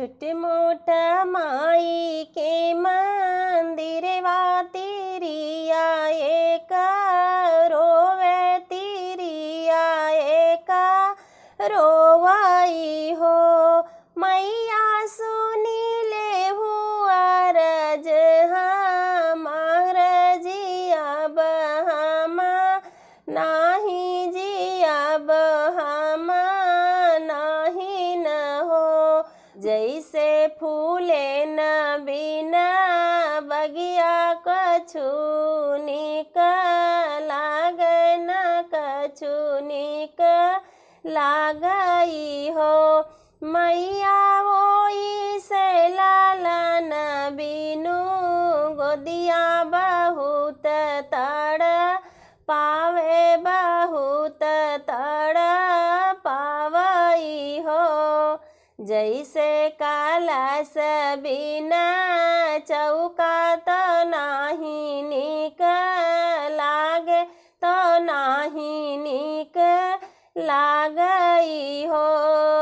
मोटा माई के मंदिर वा तेरी आए का रोवे तेरी आए का रो लगिया कछु निक लाग न कछु निक लागई हो मैया वो से लालन बीनू गोदिया जैसे काला सबीना चौका तो नाही निक लागे तो नाही निक लागई हो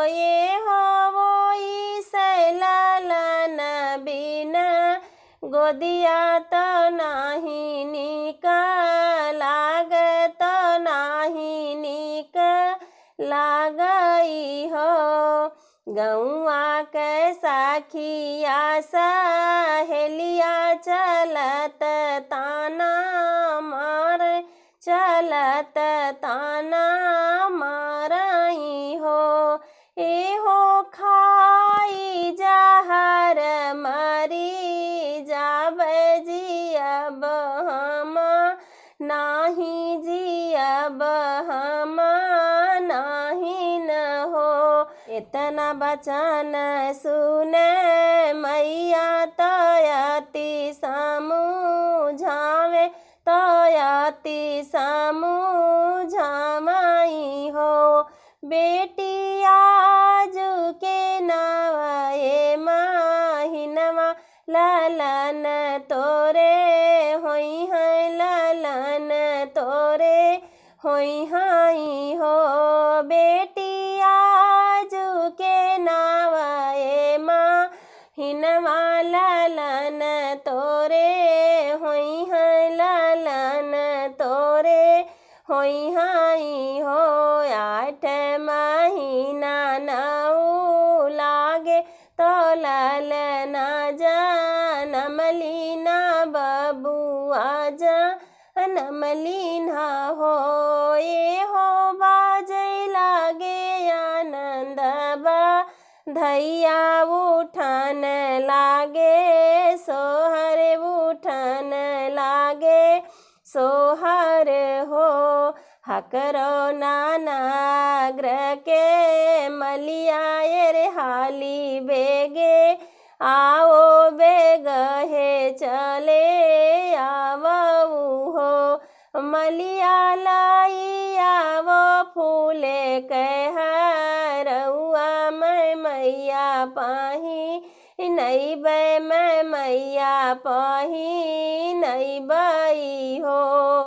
ये हो वो सैलालन बिना गोदिया तो नाही निक लाग तो नाही निक ला गौआ कैसा खिया सहेलिया चलत ताना मार चलत ताना मारई हो ए हो खाई जहर मरी जाब जी अब इतना बचन सुने मैया तयती सामू झावे तयती सामू झामाई हो बेटी आज के नावे माहिनवा ललन तोरे होई हैं ललन तोरे होई हैं हिनवाला लान तोरे होई हाँ लालन तोरे होई हाई हो आठ महीना नऊ लागे तो लाल न जा नमलीना बबुआ जा नमलीना हो ये हो धैया उठन लागे सोहर उठन लागे सोहर हो हकरो नानाग्र के रे हाली बेगे आओ हे चले आवऊ हो मलिया लाई आवो फूले कह मैया पाही नई बै मैं मैया पाही नई बाई हो